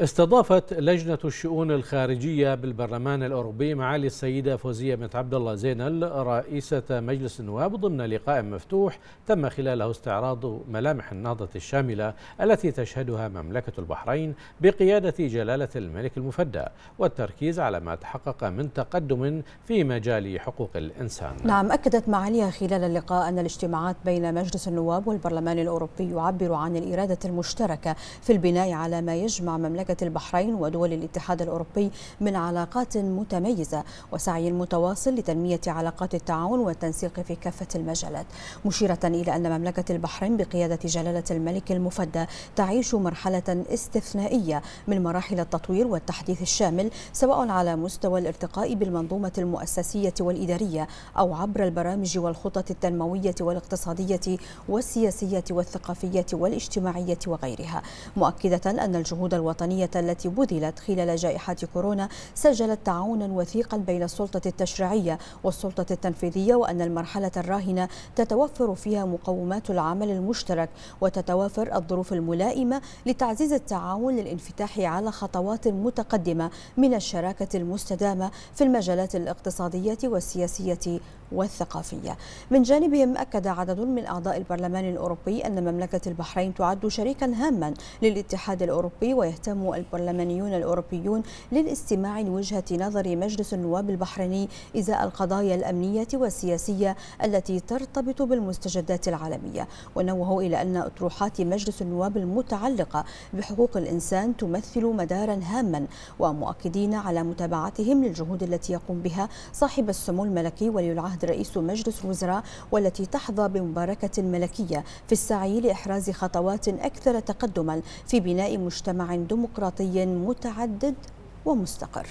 استضافت لجنة الشؤون الخارجية بالبرلمان الأوروبي معالي السيدة فوزية بنت عبد الله زينل رئيسة مجلس النواب ضمن لقاء مفتوح تم خلاله استعراض ملامح النهضة الشاملة التي تشهدها مملكة البحرين بقيادة جلالة الملك المفدى والتركيز على ما تحقق من تقدم في مجال حقوق الإنسان نعم أكدت معاليها خلال اللقاء أن الاجتماعات بين مجلس النواب والبرلمان الأوروبي يعبر عن الإرادة المشتركة في البناء على ما يجمع مملكة مملكة البحرين ودول الاتحاد الأوروبي من علاقات متميزة وسعي متواصل لتنمية علاقات التعاون والتنسيق في كافة المجالات مشيرة إلى أن مملكة البحرين بقيادة جلالة الملك المفدى تعيش مرحلة استثنائية من مراحل التطوير والتحديث الشامل سواء على مستوى الارتقاء بالمنظومة المؤسسية والإدارية أو عبر البرامج والخطط التنموية والاقتصادية والسياسية والثقافية والاجتماعية وغيرها مؤكدة أن الجهود الوطنية الإنسانية التي بذلت خلال جائحة كورونا سجلت تعاونا وثيقا بين السلطة التشريعية والسلطة التنفيذية وأن المرحلة الراهنة تتوفر فيها مقومات العمل المشترك وتتوافر الظروف الملائمة لتعزيز التعاون للانفتاح على خطوات متقدمة من الشراكة المستدامة في المجالات الاقتصادية والسياسية والثقافية من جانبهم أكد عدد من أعضاء البرلمان الأوروبي أن مملكة البحرين تعد شريكا هاما للاتحاد الأوروبي ويهتم يقوم البرلمانيون الأوروبيون للاستماع لوجهة نظر مجلس النواب البحريني إزاء القضايا الأمنية والسياسية التي ترتبط بالمستجدات العالمية ونوه إلى أن أطروحات مجلس النواب المتعلقة بحقوق الإنسان تمثل مدارا هاما ومؤكدين على متابعتهم للجهود التي يقوم بها صاحب السمو الملكي ولي العهد رئيس مجلس الوزراء والتي تحظى بمباركة ملكية في السعي لإحراز خطوات أكثر تقدما في بناء مجتمع ديمقراطي ديمقراطي متعدد ومستقر